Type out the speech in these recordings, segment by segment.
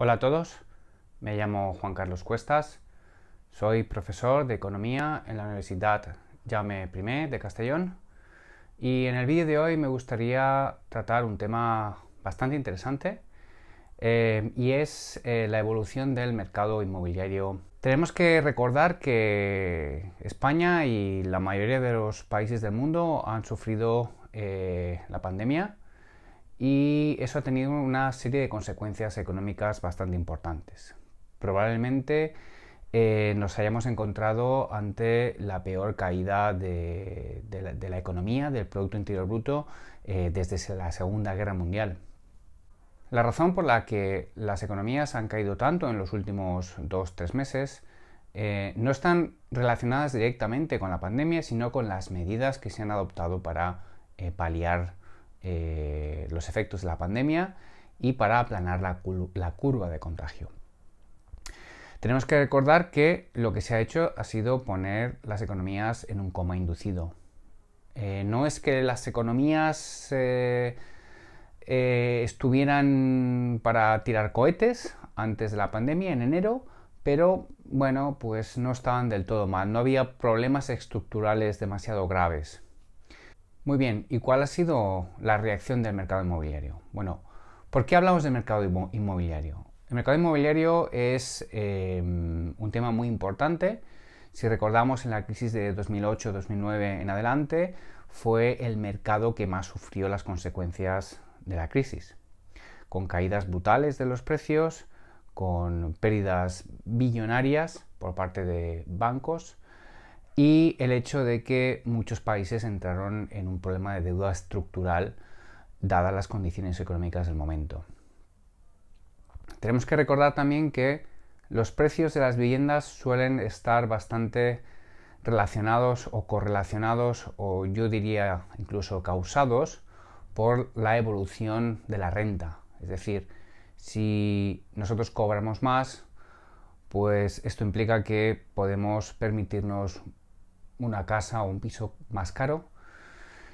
Hola a todos, me llamo Juan Carlos Cuestas, soy profesor de Economía en la Universidad Jaume I de Castellón y en el vídeo de hoy me gustaría tratar un tema bastante interesante eh, y es eh, la evolución del mercado inmobiliario. Tenemos que recordar que España y la mayoría de los países del mundo han sufrido eh, la pandemia y eso ha tenido una serie de consecuencias económicas bastante importantes. Probablemente eh, nos hayamos encontrado ante la peor caída de, la, economía, del Producto Interior Bruto, eh, desde la Segunda Guerra Mundial. La razón por la que las economías han caído tanto en los últimos dos o tres meses eh, no están relacionadas directamente con la pandemia, sino con las medidas que se han adoptado para paliar eh, los efectos de la pandemia y para aplanar la, curva de contagio. Tenemos que recordar que lo que se ha hecho ha sido poner las economías en un coma inducido. Eh, no es que las economías eh, estuvieran para tirar cohetes antes de la pandemia, en enero, pero bueno, pues no estaban del todo mal. No había problemas estructurales demasiado graves. Muy bien, ¿y cuál ha sido la reacción del mercado inmobiliario? Bueno, ¿por qué hablamos del mercado inmobiliario? El mercado inmobiliario es em, un tema muy importante. Si recordamos en la crisis de 2008-2009 en adelante, fue el mercado que más sufrió las consecuencias de la crisis, con caídas brutales de los precios, con pérdidas billonarias por parte de bancos y el hecho de que muchos países entraron en un problema de deuda estructural dadas las condiciones económicas del momento. Tenemos que recordar también que los precios de las viviendas suelen estar bastante relacionados o correlacionados o yo diría incluso causados por la evolución de la renta. Es decir, si nosotros cobramos más, pues esto implica que podemos permitirnos una casa o un piso más caro.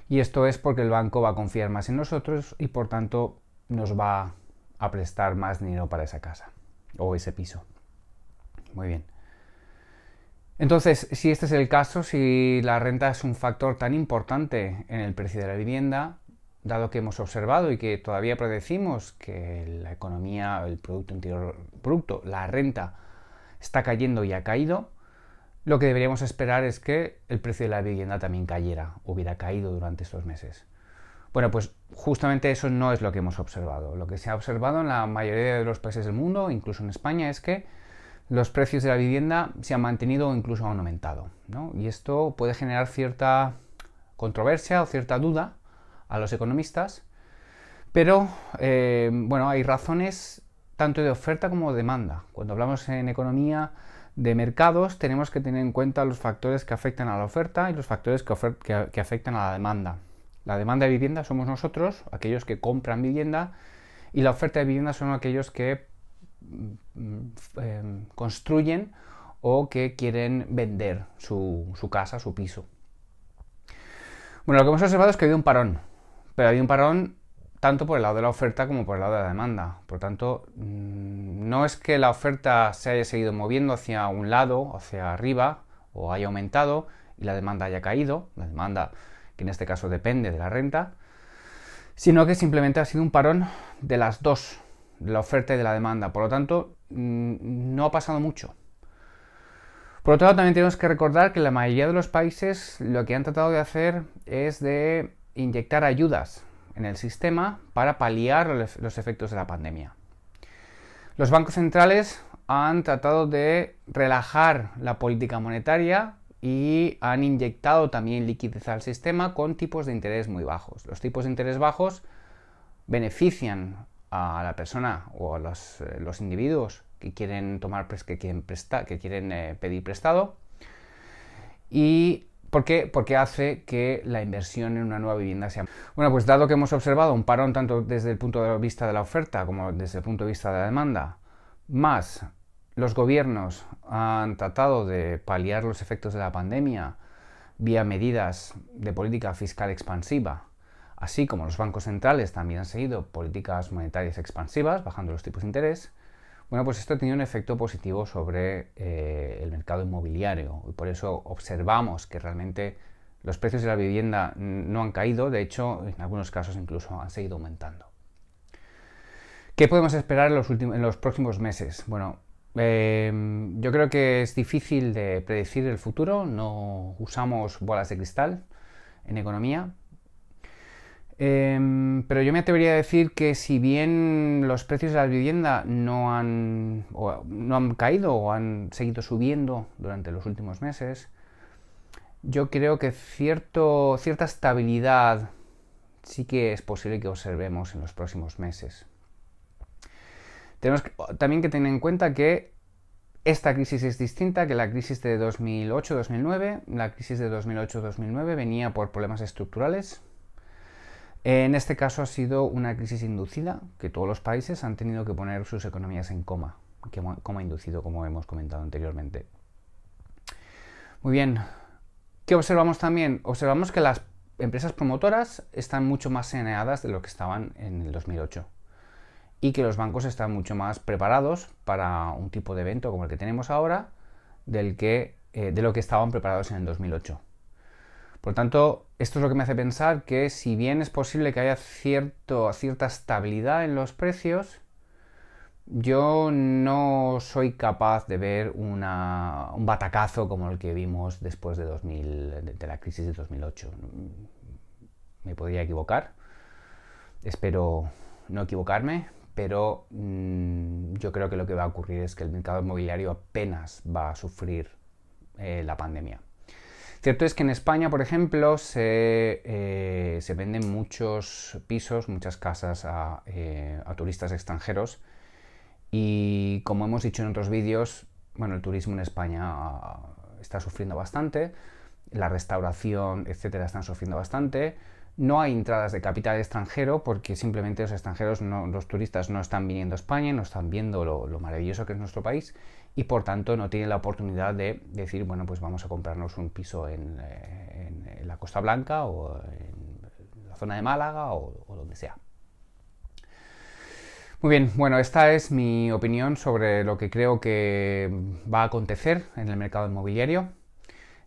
Y esto es porque el banco va a confiar más en nosotros y por tanto nos va a prestar más dinero para esa casa o ese piso. Muy bien. Entonces, si este es el caso, si la renta es un factor tan importante en el precio de la vivienda, dado que hemos observado y que todavía predecimos que la economía, el Producto Interior producto, la renta, está cayendo y ha caído, lo que deberíamos esperar es que el precio de la vivienda también cayera, hubiera caído durante estos meses. Bueno, pues justamente eso no es lo que hemos observado. Lo que se ha observado en la mayoría de los países del mundo, incluso en España, es que los precios de la vivienda se han mantenido o incluso han aumentado. Y esto puede generar cierta controversia o cierta duda a los economistas, pero eh, bueno, hay razones tanto de oferta como de demanda. Cuando hablamos en economía de mercados tenemos que tener en cuenta los factores que afectan a la oferta y los factores que, afectan a la demanda. La demanda de vivienda somos nosotros, aquellos que compran vivienda, y la oferta de vivienda son aquellos que mm, eh, construyen o que quieren vender su, su, casa, su piso. Bueno, lo que hemos observado es que ha habido un parón, pero ha un parón tanto por el lado de la oferta como por el lado de la demanda. Por tanto, mm, no es que la oferta se haya seguido moviendo hacia un lado, hacia arriba, o haya aumentado y la demanda haya caído, la demanda que en este caso depende de la renta, sino que simplemente ha sido un parón de las dos, de la oferta y de la demanda. Por lo tanto, mm, no ha pasado mucho. Por otro lado, también tenemos que recordar que la mayoría de los países lo que han tratado de hacer es de inyectar ayudas en el sistema para paliar los efectos de la pandemia. Los bancos centrales han tratado de relajar la política monetaria y han inyectado también liquidez al sistema con tipos de interés muy bajos. Los tipos de interés bajos benefician a la persona o a los, eh, individuos que quieren tomar que quieren, que quieren eh, pedir prestado y ¿Por qué? Porque hace que la inversión en una nueva vivienda sea... Bueno, pues dado que hemos observado un parón tanto desde el punto de vista de la oferta como desde el punto de vista de la demanda, más los gobiernos han tratado de paliar los efectos de la pandemia vía medidas de política fiscal expansiva, así como los bancos centrales también han seguido políticas monetarias expansivas, bajando los tipos de interés, bueno, pues esto ha tenido un efecto positivo sobre eh, el mercado inmobiliario y por eso observamos que realmente los precios de la vivienda no han caído, de hecho, en algunos casos incluso han seguido aumentando. ¿Qué podemos esperar en los, próximos meses? Bueno, em, yo creo que es difícil de predecir el futuro, no usamos bolas de cristal en economía, Em, pero yo me atrevería a decir que si bien los precios de la vivienda no han, no han caído o han seguido subiendo durante los últimos meses, yo creo que cierto, cierta estabilidad sí que es posible que observemos en los próximos meses. Tenemos también que tener en cuenta que esta crisis es distinta que la crisis de 2008-2009. La crisis de 2008-2009 venía por problemas estructurales, en este caso ha sido una crisis inducida que todos los países han tenido que poner sus economías en coma, coma inducido como hemos comentado anteriormente. Muy bien, ¿qué observamos también? Observamos que las empresas promotoras están mucho más saneadas de lo que estaban en el 2008 y que los bancos están mucho más preparados para un tipo de evento como el que tenemos ahora del que, eh, de lo que estaban preparados en el 2008. Por lo tanto, esto es lo que me hace pensar que si bien es posible que haya cierto, cierta estabilidad en los precios, yo no soy capaz de ver un batacazo como el que vimos después de, 2000, de, la crisis de 2008. Me podría equivocar, espero no equivocarme, pero mm, yo creo que lo que va a ocurrir es que el mercado inmobiliario apenas va a sufrir eh, la pandemia. Cierto es que en España, por ejemplo, se, eh, venden muchos pisos, muchas casas eh, a, turistas extranjeros y como hemos dicho en otros vídeos, bueno, el turismo en España ah, está sufriendo bastante, la restauración, etcétera, están sufriendo bastante. No hay entradas de capital extranjero porque simplemente los extranjeros, los turistas no están viniendo a España, no están viendo lo, maravilloso que es nuestro país y por tanto no tienen la oportunidad de decir, bueno, pues vamos a comprarnos un piso en, eh, eh, la Costa Blanca o en la zona de Málaga o, o donde sea. Muy bien, bueno, esta es mi opinión sobre lo que creo que va a acontecer en el mercado inmobiliario.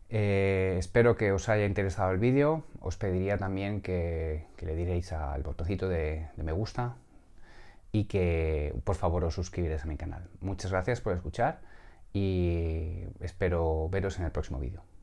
Eh, espero que os haya interesado el vídeo. Os pediría también que, le diréis al botoncito de, me gusta y que por favor os suscribáis a mi canal. Muchas gracias por escuchar y espero veros en el próximo vídeo.